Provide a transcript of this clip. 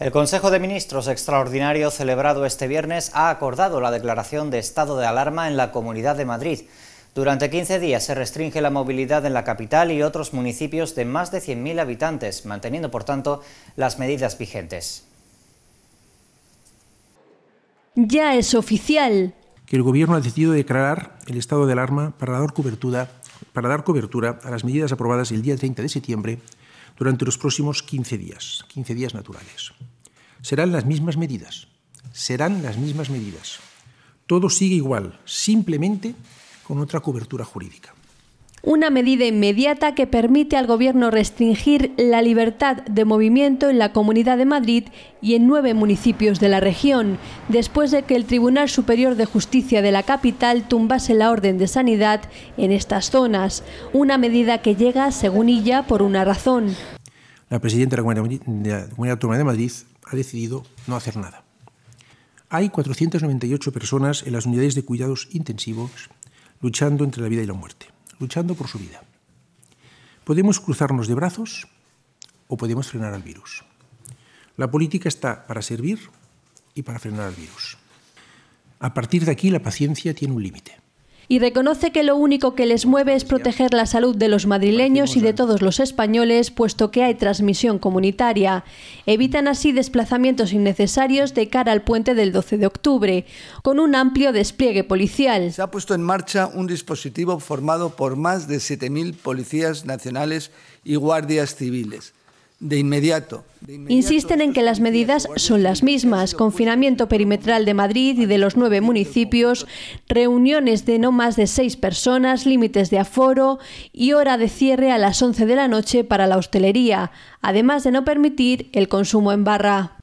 El Consejo de Ministros extraordinario celebrado este viernes ha acordado la declaración de estado de alarma en la Comunidad de Madrid. Durante 15 días se restringe la movilidad en la capital y otros municipios de más de 100.000 habitantes, manteniendo por tanto las medidas vigentes. Ya es oficial que el Gobierno ha decidido declarar el estado de alarma para dar cobertura, a las medidas aprobadas el día 30 de septiembre durante los próximos 15 días, 15 días naturales. Serán las mismas medidas, serán las mismas medidas. Todo sigue igual, simplemente con otra cobertura jurídica. Una medida inmediata que permite al Gobierno restringir la libertad de movimiento en la Comunidad de Madrid y en nueve municipios de la región, después de que el Tribunal Superior de Justicia de la capital tumbase la orden de sanidad en estas zonas. Una medida que llega, según ella, por una razón la presidenta de la Comunidad Autónoma de Madrid ha decidido no hacer nada. Hay 498 personas en las unidades de cuidados intensivos luchando entre la vida y la muerte, luchando por su vida. Podemos cruzarnos de brazos o podemos frenar al virus. La política está para servir y para frenar al virus. A partir de aquí la paciencia tiene un límite y reconoce que lo único que les mueve es proteger la salud de los madrileños y de todos los españoles, puesto que hay transmisión comunitaria. Evitan así desplazamientos innecesarios de cara al puente del 12 de octubre, con un amplio despliegue policial. Se ha puesto en marcha un dispositivo formado por más de 7.000 policías nacionales y guardias civiles inmediato. Insisten en que las medidas son las mismas, confinamiento perimetral de Madrid y de los nueve municipios, reuniones de no más de seis personas, límites de aforo y hora de cierre a las 11 de la noche para la hostelería, además de no permitir el consumo en barra.